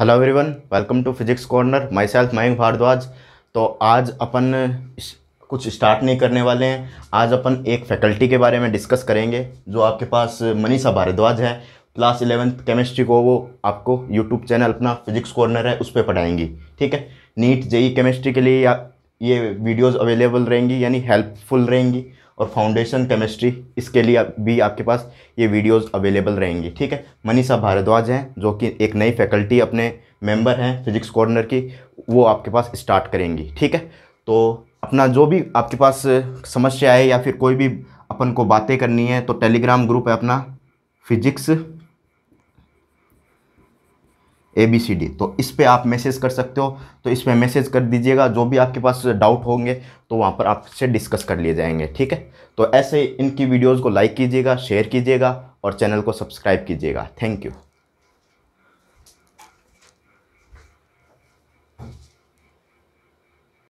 hello everyone welcome to physics corner myself Mayank Bhardwaj तो आज अपन कुछ स्टार्ट नहीं करने वाले हैं आज अपन एक फैकल्टी के बारे में डिस्कस करेंगे जो आपके पास मनीषा भारद्वाज है क्लास इलेवेंथ केमिस्ट्री को वो आपको यूट्यूब चैनल अपना फिजिक्स कॉर्नर है उस पर पढ़ाएंगी ठीक है नीट जेई केमिस्ट्री के लिए ये वीडियोज़ अवेलेबल रहेंगी यानी हेल्पफुल रहेंगी और फाउंडेशन केमिस्ट्री इसके लिए भी आपके पास ये वीडियोस अवेलेबल रहेंगी ठीक है मनीषा भारद्वाज हैं जो कि एक नई फैकल्टी अपने मेंबर हैं फिजिक्स कॉर्नर की वो आपके पास स्टार्ट करेंगी ठीक है तो अपना जो भी आपके पास समस्या है या फिर कोई भी अपन को बातें करनी है तो टेलीग्राम ग्रुप है अपना physics A B C D तो इस पर आप मैसेज कर सकते हो तो इस पर मैसेज कर दीजिएगा जो भी आपके पास डाउट होंगे तो वहाँ पर आपसे डिस्कस कर लिए जाएंगे ठीक है तो ऐसे इनकी वीडियोज़ को लाइक कीजिएगा शेयर कीजिएगा और चैनल को सब्सक्राइब कीजिएगा थैंक यू